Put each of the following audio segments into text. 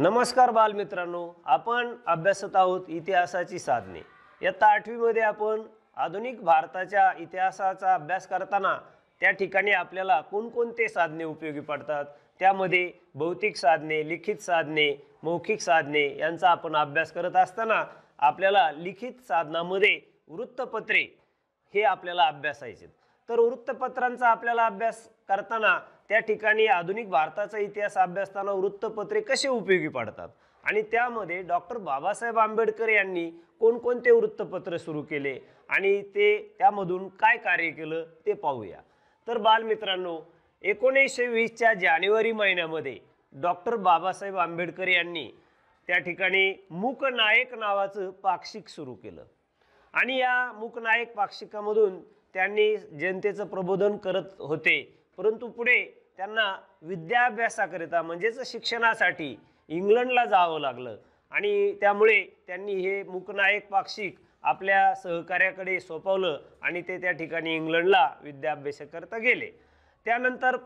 नमस्कार बालमित्रांनो आपण अभ्यासत आहोत इतिहासाची साधने इयत्ता आठवीमध्ये आपण आधुनिक भारताच्या इतिहासाचा अभ्यास करताना त्या ठिकाणी आपल्याला कोणकोणते साधने उपयोगी पडतात त्यामध्ये भौतिक साधने लिखित साधने मौखिक साधने यांचा आपण अभ्यास करत असताना आपल्याला लिखित साधनामध्ये वृत्तपत्रे हे आपल्याला अभ्यासायचे तर वृत्तपत्रांचा आपल्याला अभ्यास करताना त्या ठिकाणी आधुनिक भारताचा इतिहास अभ्यासताना वृत्तपत्रे कसे उपयोगी पडतात आणि त्यामध्ये डॉक्टर बाबासाहेब आंबेडकर यांनी कोणकोणते वृत्तपत्र सुरू केले आणि ते त्यामधून काय कार्य केलं ते पाहूया तर बालमित्रांनो एकोणीसशे वीसच्या जानेवारी महिन्यामध्ये डॉक्टर बाबासाहेब आंबेडकर यांनी त्या ठिकाणी मूकनायक नावाचं पाक्षिक सुरू केलं आणि या मूकनायक पाक्षिकामधून त्यांनी जनतेचं प्रबोधन करत होते परंतु पुढे त्यांना विद्याभ्यासाकरिता म्हणजेच शिक्षणासाठी इंग्लंडला जावं लागलं आणि त्यामुळे त्यांनी हे मुकनायक पाक्षिक आपल्या सहकार्याकडे सोपवलं आणि ते त्या ठिकाणी इंग्लंडला विद्याभ्यासाकरता गेले त्यानंतर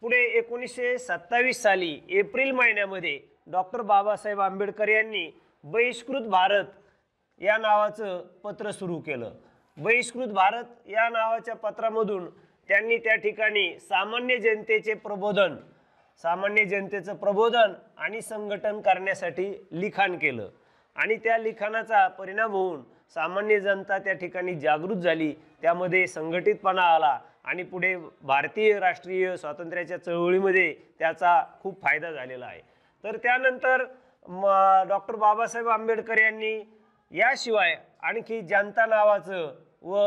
पुढे एकोणीसशे सत्तावीस साली एप्रिल महिन्यामध्ये डॉक्टर बाबासाहेब आंबेडकर यांनी बहिष्कृत भारत या नावाचं पत्र सुरू केलं बहिष्कृत भारत या नावाच्या पत्रामधून त्यांनी त्या ठिकाणी सामान्य जनतेचे प्रबोधन सामान्य जनतेचं प्रबोधन आणि संघटन करण्यासाठी लिखाण केलं आणि त्या लिखाणाचा परिणाम होऊन सामान्य जनता त्या ठिकाणी जागृत झाली त्यामध्ये संघटितपणा आला आणि पुढे भारतीय राष्ट्रीय स्वातंत्र्याच्या चळवळीमध्ये त्याचा खूप फायदा झालेला आहे तर त्यानंतर म डॉक्टर बाबासाहेब आंबेडकर यांनी याशिवाय आणखी जनता नावाचं व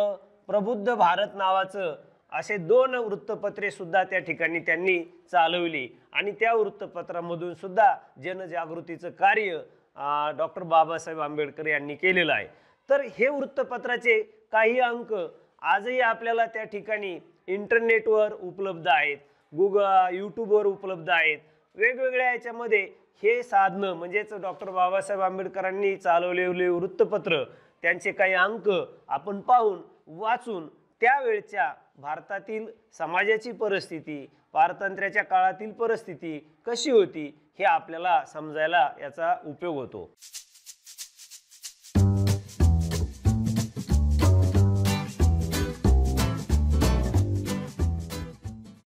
प्रबुद्ध भारत नावाचं असे दोन वृत्तपत्रे सुद्धा त्या ठिकाणी त्यांनी चालवली आणि त्या वृत्तपत्रामधून सुद्धा जनजागृतीचं कार्य डॉक्टर बाबासाहेब आंबेडकर यांनी केलेलं आहे तर हे वृत्तपत्राचे काही अंक आजही आपल्याला त्या ठिकाणी इंटरनेटवर उपलब्ध आहेत गुग यूट्यूबवर उपलब्ध आहेत वेगवेगळ्या याच्यामध्ये हे साधनं म्हणजेच डॉक्टर बाबासाहेब आंबेडकरांनी चालवलेले वृत्तपत्र त्यांचे काही अंक आपण पाहून वाचून त्यावेळच्या भारतातील समाजाची परिस्थिती पारतंत्र्याच्या काळातील परिस्थिती कशी होती हे आपल्याला समजायला याचा उपयोग होतो